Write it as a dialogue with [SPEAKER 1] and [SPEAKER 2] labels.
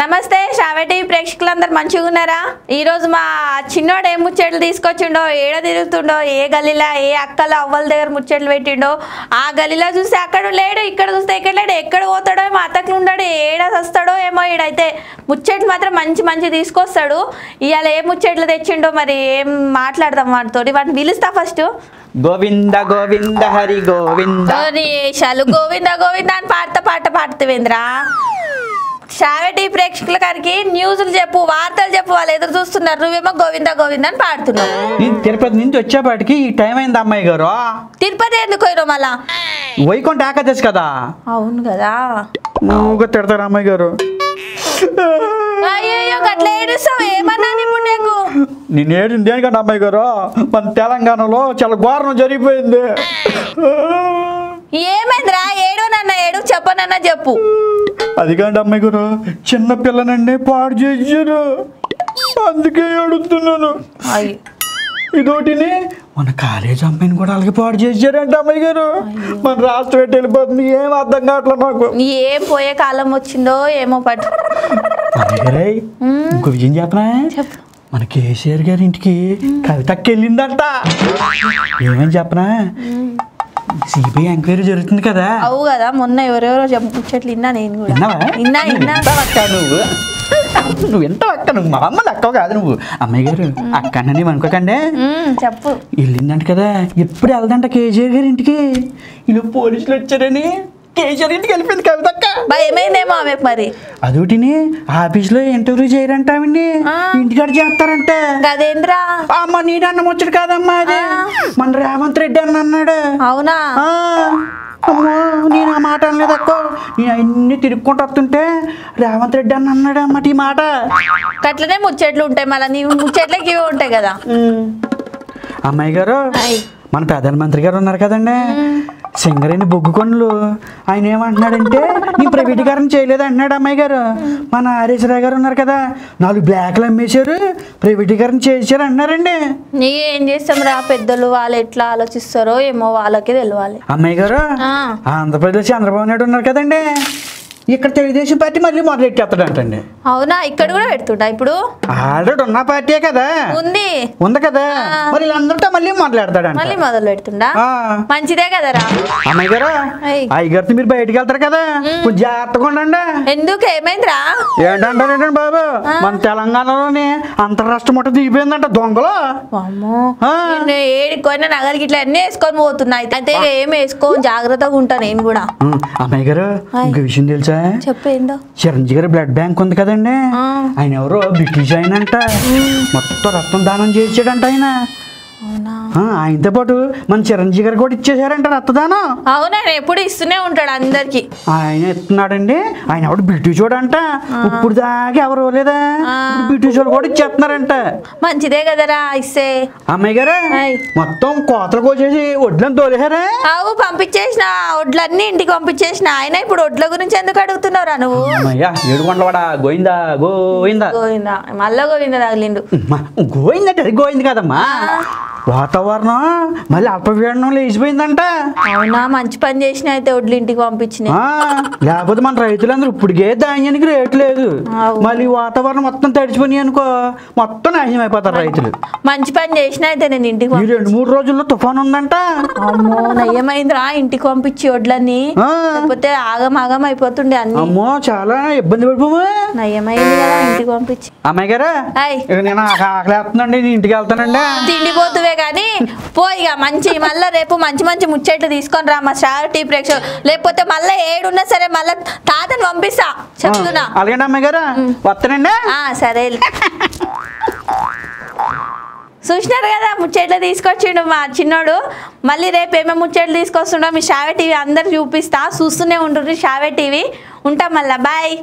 [SPEAKER 1] నమస్తే షావెటి ప్రేక్షకులందరూ మంచిగా ఉన్నారా ఈరోజు మా చిన్నోడు ఏం ముచ్చట్లు తీసుకొచ్చిండో ఏడ తిరుగుతుండో ఏ గలీలా ఏ అక్కల అవ్వల దగ్గర ముచ్చట్లు పెట్టిండో ఆ గలీలా చూస్తే అక్కడ లేడు ఇక్కడ చూస్తే ఇక్కడ లేడు ఎక్కడ పోతాడో మా అత్తకు ఉండడు ఏడ వస్తాడో ఏమో ఈడైతే ముచ్చట్లు మాత్రం మంచి మంచి తీసుకొస్తాడు ఇవాళ ఏ ముచ్చట్లు తెచ్చిండో మరి ఏం మాట్లాడదాం వాటితో వాటిని పిలుస్తా ఫస్ట్
[SPEAKER 2] గోవింద గోవింద హరి గోవింద
[SPEAKER 1] గోవింద గోవింద అని పాడతా పాట పాడుతావేంద్రా శ్రావటి ప్రేక్షకుల గారికి న్యూస్లు చెప్పు వార్తలు చెప్పు వాళ్ళు ఎదురు చూస్తున్నారు నువ్వేమో గోవింద గోవింద అని పాడుతున్నావు తిరుపతి నుంచి
[SPEAKER 2] వచ్చేపాటికి ఈ టైం అయింది అమ్మాయి గారు
[SPEAKER 1] తిరుపతి ఎందుకు పోయిరో మళ్ళా
[SPEAKER 2] వైకుంఠ ఏకాదశి కదా అవును కదా నువ్వుగా తిడతారు అమ్మాయి గారు అయ్యో నేను దేనికంటే అమ్మాయి గారు మన తెలంగాణలో చాలా ఘోరం జరిగిపోయింది
[SPEAKER 1] ఏమైందిరా ఏడు నన్న ఏడు చెప్పనన్నా చెప్పు
[SPEAKER 2] అది కాదు అమ్మాయి గారు చిన్న పిల్లనండి పాడు చేశారు అందుకే అడుగుతున్నాను ఇదోటిని మన కాలేజ్ అమ్మాయిని కూడా అలాగే పాడు చేశారంట అమ్మాయి గారు మన రాష్ట్ర వెళ్ళిపోతుంది ఏం అర్థం కావట్లేదు నాకు
[SPEAKER 1] ఏం పోయే కాలం వచ్చిందో ఏమో పట్టు
[SPEAKER 2] ఇంకో విజయం చెప్పనా మన కేసీఆర్ గారి ఇంటికి కవితకి వెళ్ళిందంట ఏమని చెప్పనా సిబి ఎంక్వైరీ జరుగుతుంది కదా అవు
[SPEAKER 1] కదా మొన్న ఎవరెవరో చెట్లు విన్నా నేను కూడా విన్నా విన్నా
[SPEAKER 2] నువ్వు నువ్వు ఎంత అక్క నువ్వు మా అమ్మ అక్క కాదు నువ్వు అమ్మాయి గారు అక్క అన్నని చెప్పు వెళ్ళిందంట కదా ఎప్పుడు వెళ్దంట కేజీఆర్ గారి ఇంటికి ఇలా పోలీసులు వచ్చారని
[SPEAKER 1] కేజీఆర్ ఇంటికి వెళ్ళిపోయింది కవిత బా ఏమైందేమో
[SPEAKER 2] ఆమె మరి అదొకటి ఆఫీస్ లో ఇంటర్వ్యూ చేయరంటామండి ఇంటికాడ చేస్తారంట అదేంద్రా అమ్మ నీడన్న వచ్చాడు కాదమ్మా అది మన రేవంత్ రెడ్డి అన్న అన్నాడు అవునా అమ్మో నేను ఆ మాట అనలేదు అక్క నేను అన్ని తిరుక్కుంటూ వస్తుంటే రేవంత్ రెడ్డి అని అన్నాడు అన్నమాట ఈ మాట
[SPEAKER 1] అట్లనే ముచ్చట్లు ఉంటాయి మళ్ళీ నీ ముచ్చట్లకి ఇవి ఉంటాయి కదా
[SPEAKER 2] అమ్మాయి గారు మన ప్రధానమంత్రి గారు ఉన్నారు కదండీ సింగరేణి బొగ్గు కొనులు ఆయన ఏమంటున్నాడంటే నీ ప్రైవేటీకరణ చేయలేదు అంటున్నాడు అమ్మాయి గారు మన హరీశ్వరరావు గారు ఉన్నారు కదా నాలుగు బ్లాక్లు అమ్మేశారు ప్రైవేటీకరణ చేశారు అన్నారండి
[SPEAKER 1] నీ ఏం చేస్తాం రా పెద్దలు వాళ్ళు ఎట్లా ఆలోచిస్తారో ఏమో వాళ్ళకే తెలియాలి
[SPEAKER 2] అమ్మాయి గారు ఆంధ్రప్రదేశ్ చంద్రబాబు నాయుడు ఉన్నారు కదండి ఇక్కడ తెలుగుదేశం పార్టీ మళ్ళీ మొదలెట్ చేస్తాడంటండి
[SPEAKER 1] అవునా ఇక్కడ కూడా పెడుతుంటా ఇప్పుడు
[SPEAKER 2] ఆల్రెడీ ఉన్న పార్టీ కదా ఉంది ఉంది కదా మరి అందరితో మళ్ళీ మొదలెడతాడు మళ్ళీ
[SPEAKER 1] మొదలు పెడుతుండా మంచిదే కదరా అమ్మాయి గారు
[SPEAKER 2] అయ్యగారితో మీరు బయటకు వెళ్తారు కదా కొంచెం జాగ్రత్తగా ఉండండి
[SPEAKER 1] ఎందుకు ఏమైందిరా
[SPEAKER 2] ఏంటంటారేంటండి బాబు మన తెలంగాణలోని అంతరాష్ట్ర ముట్ట దిగిపోయిందంట దొంగలు
[SPEAKER 1] ఏడుకొని నగరికి ఇట్లా అన్నీ వేసుకొని పోతున్నాయి అయితే ఏం వేసుకో జాగ్రత్తగా ఉంటాను నేను కూడా
[SPEAKER 2] అమ్మాయి గారు ఇంకో విషయం తెలుసా చిరంజీగారి గారి బ్లడ్ బ్యాంక్ ఉంది కదండి ఆయన ఎవరో బ్రిటిష్ ఆయన అంట మొత్తం రక్తం దానం చేసాడంట ఆయన ఆయనతో పాటు మన చిరంజీవి గారు కూడా ఇచ్చేసారంట రక్తదానం
[SPEAKER 1] అవునండి ఎప్పుడు ఇస్తూనే ఉంటాడు అందరికి
[SPEAKER 2] ఆయన ఇస్తున్నాడండి ఆయన ఎవడు బిట్టు చూడంట ఇప్పుడు దాకా ఎవరు లేదా బిట్టు చూడు కూడా ఇచ్చేస్తున్నారంట
[SPEAKER 1] మంచిదే కదరా ఇస్తే
[SPEAKER 2] అమ్మాయి గారు మొత్తం కోతలు కోసేసి వడ్లను తోలేసారా
[SPEAKER 1] అవు పంపించేసిన వడ్లన్నీ ఇంటికి పంపించేసిన ఆయన ఇప్పుడు వడ్ల గురించి ఎందుకు అడుగుతున్నావురా నువ్వు
[SPEAKER 2] వాడా గోయిందా గోయిందా
[SPEAKER 1] గోయిందా మళ్ళా గోవిందా తగిలిండు
[SPEAKER 2] గోయిందంటే గోయింది కదమ్మా వాతావరణం
[SPEAKER 1] మళ్ళీ అల్పపీడనం
[SPEAKER 2] లేచిపోయిందంట అవునా
[SPEAKER 1] మంచి పని చేసిన అయితే వడ్లు ఇంటికి పంపించిన
[SPEAKER 2] లేకపోతే మన రైతులందరూ ఇప్పటికే ధాన్యానికి రేటు లేదు మళ్ళీ వాతావరణం మొత్తం తడిచిపోయి అనుకో మొత్తం నాశనం అయిపోతారు రైతులు
[SPEAKER 1] మంచి పని చేసిన అయితే నేను ఇంటికి రెండు మూడు రోజుల్లో తుఫాన్ ఉందంట అమ్మో నయ్యమైందిరా ఇంటికి పంపించి ఒడ్లన్నీ లేకపోతే ఆగం ఆగం అయిపోతుండే అమ్మో చాలా ఇబ్బంది పడిపోయి ఇంటికి తిండిపోతువే కానీ పోయి మంచి మళ్ళీ రేపు మంచి మంచి ముచ్చట్లు తీసుకొని రా మా స్టార్ టీ ప్రేక్షకు లేకపోతే మళ్ళీ ఏడున్నా సరే మళ్ళీ తాతను పంపిస్తా చెప్తున్నా సరే చూసినారు కదా ముచ్చట్లు తీసుకొచ్చిండు మా చిన్నోడు మళ్ళీ రేపు ఏమేమి ముచ్చట్లు తీసుకొస్తుండో మీ షావే టీవీ అందరు చూపిస్తా చూస్తూనే ఉంటుంది షావే టీవీ ఉంటాం మళ్ళీ బాయ్